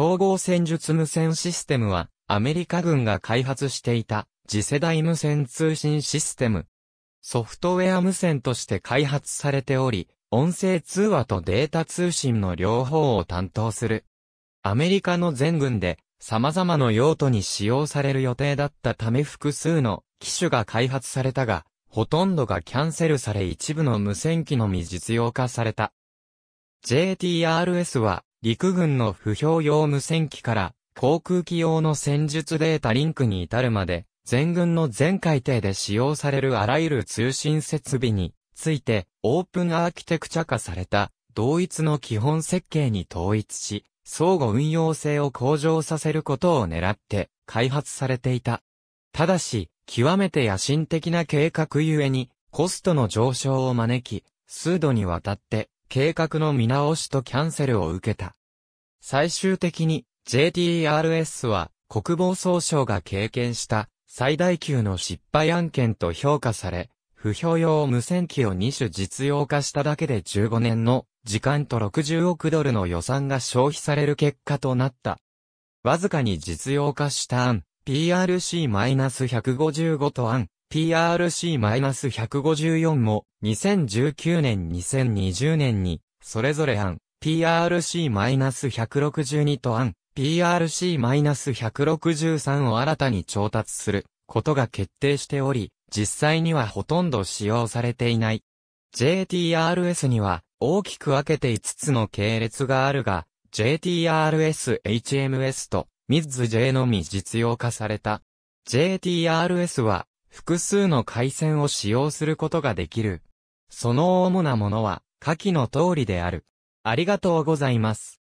統合戦術無線システムは、アメリカ軍が開発していた、次世代無線通信システム。ソフトウェア無線として開発されており、音声通話とデータ通信の両方を担当する。アメリカの全軍で様々な用途に使用される予定だったため複数の機種が開発されたが、ほとんどがキャンセルされ一部の無線機のみ実用化された。JTRS は陸軍の不評用無線機から航空機用の戦術データリンクに至るまで、全軍の全海底で使用されるあらゆる通信設備について、オープンアーキテクチャ化された同一の基本設計に統一し、相互運用性を向上させることを狙って開発されていた。ただし、極めて野心的な計画ゆえに、コストの上昇を招き、数度にわたって計画の見直しとキャンセルを受けた。最終的に JTRS は国防総省が経験した最大級の失敗案件と評価され、不評用無線機を2種実用化しただけで15年の時間と60億ドルの予算が消費される結果となった。わずかに実用化した案、PRC-155 と案、PRC-154 も2019年2020年にそれぞれ案 PRC-162 と案 PRC-163 を新たに調達することが決定しており、実際にはほとんど使用されていない。JTRS には大きく分けて5つの系列があるが、JTRS HMS と MIDS J のみ実用化された。JTRS は複数の回線を使用することができる。その主なものは、下記の通りである。ありがとうございます。